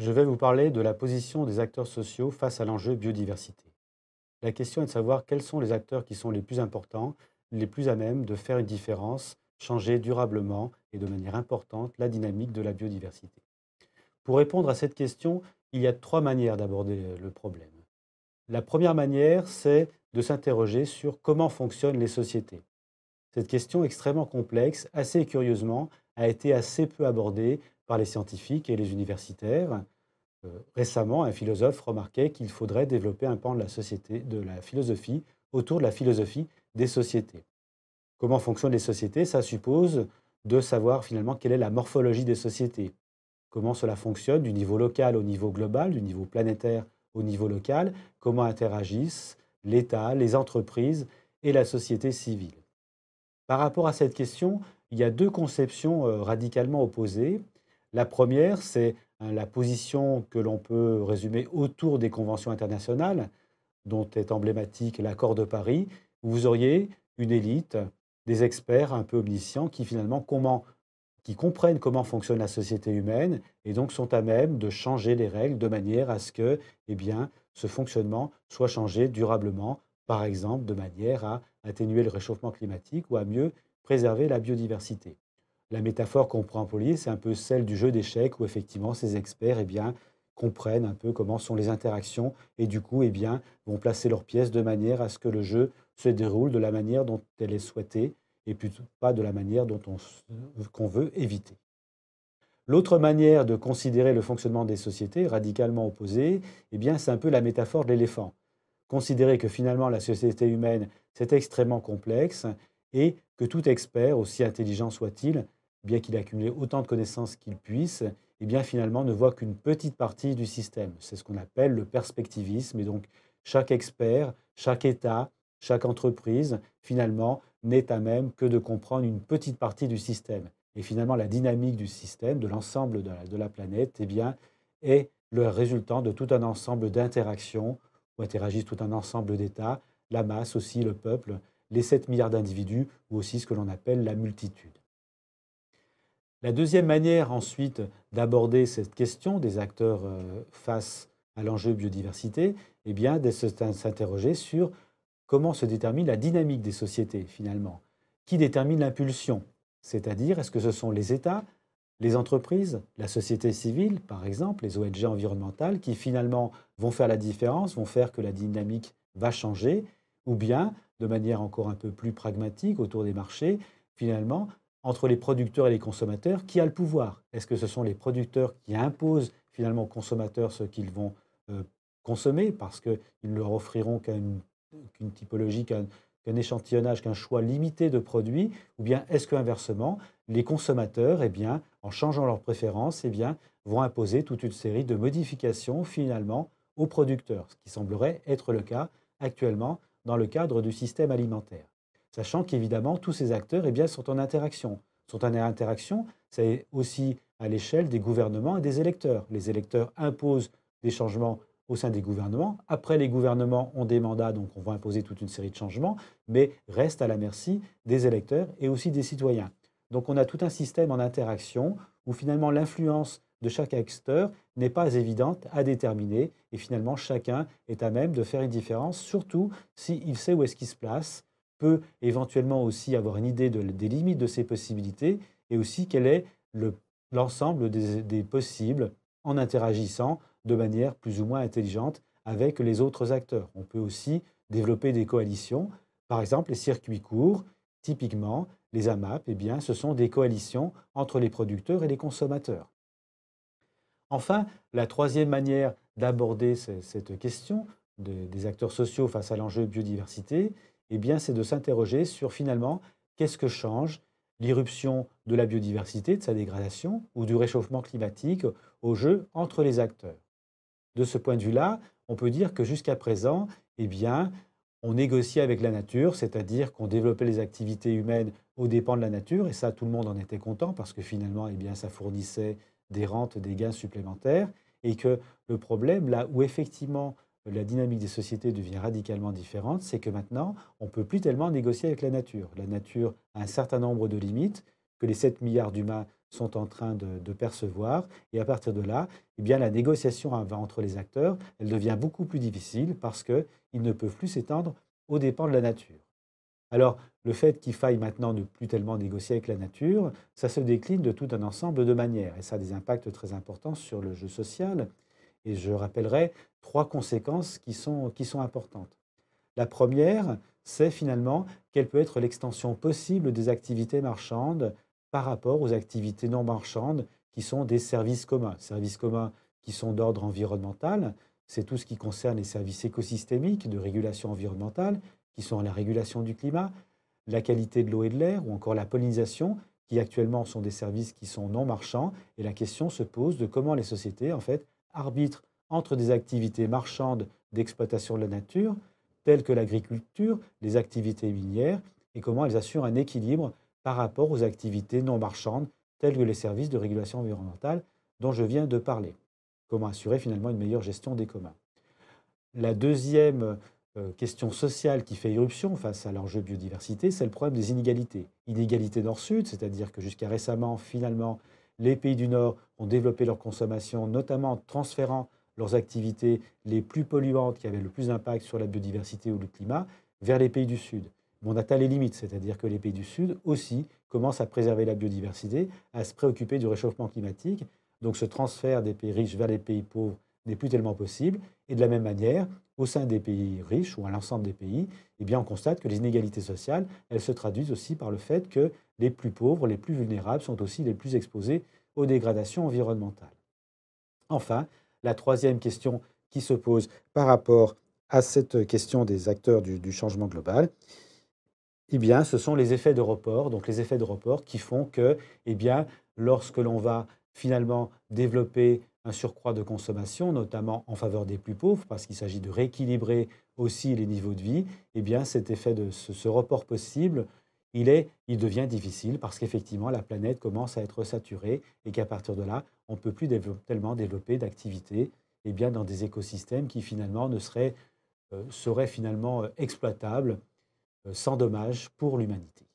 je vais vous parler de la position des acteurs sociaux face à l'enjeu biodiversité. La question est de savoir quels sont les acteurs qui sont les plus importants, les plus à même de faire une différence, changer durablement et de manière importante la dynamique de la biodiversité. Pour répondre à cette question, il y a trois manières d'aborder le problème. La première manière, c'est de s'interroger sur comment fonctionnent les sociétés. Cette question extrêmement complexe, assez curieusement, a été assez peu abordée par les scientifiques et les universitaires. Euh, récemment, un philosophe remarquait qu'il faudrait développer un pan de la société, de la philosophie, autour de la philosophie des sociétés. Comment fonctionnent les sociétés Ça suppose de savoir finalement quelle est la morphologie des sociétés, comment cela fonctionne du niveau local au niveau global, du niveau planétaire au niveau local, comment interagissent l'État, les entreprises et la société civile. Par rapport à cette question, il y a deux conceptions euh, radicalement opposées. La première, c'est hein, la position que l'on peut résumer autour des conventions internationales, dont est emblématique l'accord de Paris, où vous auriez une élite, des experts un peu omniscients qui finalement qui comprennent comment fonctionne la société humaine et donc sont à même de changer les règles de manière à ce que eh bien, ce fonctionnement soit changé durablement, par exemple de manière à atténuer le réchauffement climatique ou à mieux préserver la biodiversité. La métaphore qu'on prend en police, c'est un peu celle du jeu d'échecs où effectivement ces experts eh bien, comprennent un peu comment sont les interactions et du coup eh bien, vont placer leurs pièces de manière à ce que le jeu se déroule de la manière dont elle est souhaitée et plutôt pas de la manière dont on, qu'on veut éviter. L'autre manière de considérer le fonctionnement des sociétés, radicalement opposée, eh bien, c'est un peu la métaphore de l'éléphant. Considérer que finalement la société humaine, c'est extrêmement complexe et que tout expert, aussi intelligent soit-il, bien qu'il ait accumulé autant de connaissances qu'il puisse, eh bien finalement ne voit qu'une petite partie du système. C'est ce qu'on appelle le perspectivisme. Et donc chaque expert, chaque État, chaque entreprise, finalement, n'est à même que de comprendre une petite partie du système. Et finalement, la dynamique du système, de l'ensemble de, la, planète, eh bien, est le résultant de tout un ensemble d'interactions où interagissent tout un ensemble d'États, la masse aussi, le peuple, les 7 milliards d'individus ou aussi ce que l'on appelle la multitude. La deuxième manière ensuite d'aborder cette question des acteurs euh, face à l'enjeu biodiversité, eh bien, de s'interroger sur comment se détermine la dynamique des sociétés finalement. Qui détermine l'impulsion C'est-à-dire, est-ce que ce sont les États, les entreprises, la société civile, par exemple, les ONG environnementales, qui finalement vont faire la différence, vont faire que la dynamique va changer, ou bien, de manière encore un peu plus pragmatique autour des marchés, finalement, entre les producteurs et les consommateurs, qui a le pouvoir Est-ce que ce sont les producteurs qui imposent finalement aux consommateurs ce qu'ils vont euh, consommer parce qu'ils ne leur offriront qu'une typologie, qu'un échantillonnage, qu'un choix limité de produits Ou bien est-ce qu'inversement, les consommateurs, eh bien, en changeant leurs préférences, eh bien, vont imposer toute une série de modifications finalement aux producteurs, ce qui semblerait être le cas actuellement dans le cadre du système alimentaire sachant qu'évidemment, tous ces acteurs eh bien, sont en interaction. Sont en interaction, c'est aussi à l'échelle des gouvernements et des électeurs. Les électeurs imposent des changements au sein des gouvernements. Après, les gouvernements ont des mandats, donc on va imposer toute une série de changements, mais restent à la merci des électeurs et aussi des citoyens. Donc on a tout un système en interaction où finalement l'influence de chaque acteur n'est pas évidente à déterminer et finalement chacun est à même de faire une différence, surtout s'il sait où est-ce qu'il se place peut éventuellement aussi avoir une idée des limites de ces possibilités et aussi quel est l'ensemble des, des possibles en interagissant de manière plus ou moins intelligente avec les autres acteurs. On peut aussi développer des coalitions. Par exemple, les circuits courts, typiquement les AMAP, eh bien, ce sont des coalitions entre les producteurs et les consommateurs. Enfin, la troisième manière d'aborder cette question des acteurs sociaux face à l'enjeu biodiversité, eh bien, c'est de s'interroger sur finalement qu'est-ce que change l'irruption de la biodiversité, de sa dégradation ou du réchauffement climatique au jeu entre les acteurs. De ce point de vue-là, on peut dire que jusqu'à présent, eh bien, on négociait avec la nature, c'est-à-dire qu'on développait les activités humaines aux dépens de la nature, et ça, tout le monde en était content parce que finalement, eh bien, ça fournissait des rentes, des gains supplémentaires, et que le problème, là où effectivement la dynamique des sociétés devient radicalement différente, c'est que maintenant, on ne peut plus tellement négocier avec la nature. La nature a un certain nombre de limites que les 7 milliards d'humains sont en train de, percevoir. Et à partir de là, eh bien, la négociation entre les acteurs, elle devient beaucoup plus difficile parce qu'ils ne peuvent plus s'étendre aux dépens de la nature. Alors, le fait qu'il faille maintenant ne plus tellement négocier avec la nature, ça se décline de tout un ensemble de manières. Et ça a des impacts très importants sur le jeu social. Et je rappellerai trois conséquences qui sont, qui sont importantes. La première, c'est finalement quelle peut être l'extension possible des activités marchandes par rapport aux activités non marchandes qui sont des services communs. Services communs qui sont d'ordre environnemental, c'est tout ce qui concerne les services écosystémiques de régulation environnementale, qui sont la régulation du climat, la qualité de l'eau et de l'air, ou encore la pollinisation, qui actuellement sont des services qui sont non marchands. Et la question se pose de comment les sociétés, en fait, arbitrent entre des activités marchandes d'exploitation de la nature, telles que l'agriculture, les activités minières, et comment elles assurent un équilibre par rapport aux activités non marchandes, telles que les services de régulation environnementale dont je viens de parler. Comment assurer finalement une meilleure gestion des communs. La deuxième euh, question sociale qui fait irruption face à l'enjeu biodiversité, c'est le problème des inégalités. Inégalités nord-sud, c'est-à-dire que jusqu'à récemment, finalement, les pays du Nord ont développé leur consommation, notamment en transférant leurs activités les plus polluantes, qui avaient le plus d'impact sur la biodiversité ou le climat, vers les pays du Sud. Mais on atteint les limites, c'est-à-dire que les pays du Sud aussi commencent à préserver la biodiversité, à se préoccuper du réchauffement climatique. Donc ce transfert des pays riches vers les pays pauvres n'est plus tellement possible. Et de la même manière, au sein des pays riches ou à l'ensemble des pays, eh bien, on constate que les inégalités sociales, elles se traduisent aussi par le fait que les plus pauvres, les plus vulnérables sont aussi les plus exposés aux dégradations environnementales. Enfin, la troisième question qui se pose par rapport à cette question des acteurs du, changement global, eh bien, ce sont les effets de report, donc les effets de report qui font que, eh bien, lorsque l'on va finalement développer un surcroît de consommation, notamment en faveur des plus pauvres, parce qu'il s'agit de rééquilibrer aussi les niveaux de vie, eh bien, cet effet de ce report possible il, est, il devient difficile parce qu'effectivement, la planète commence à être saturée et qu'à partir de là, on ne peut plus tellement développer d'activités et eh bien, dans des écosystèmes qui finalement ne seraient, euh, seraient finalement euh, exploitables euh, sans dommage pour l'humanité.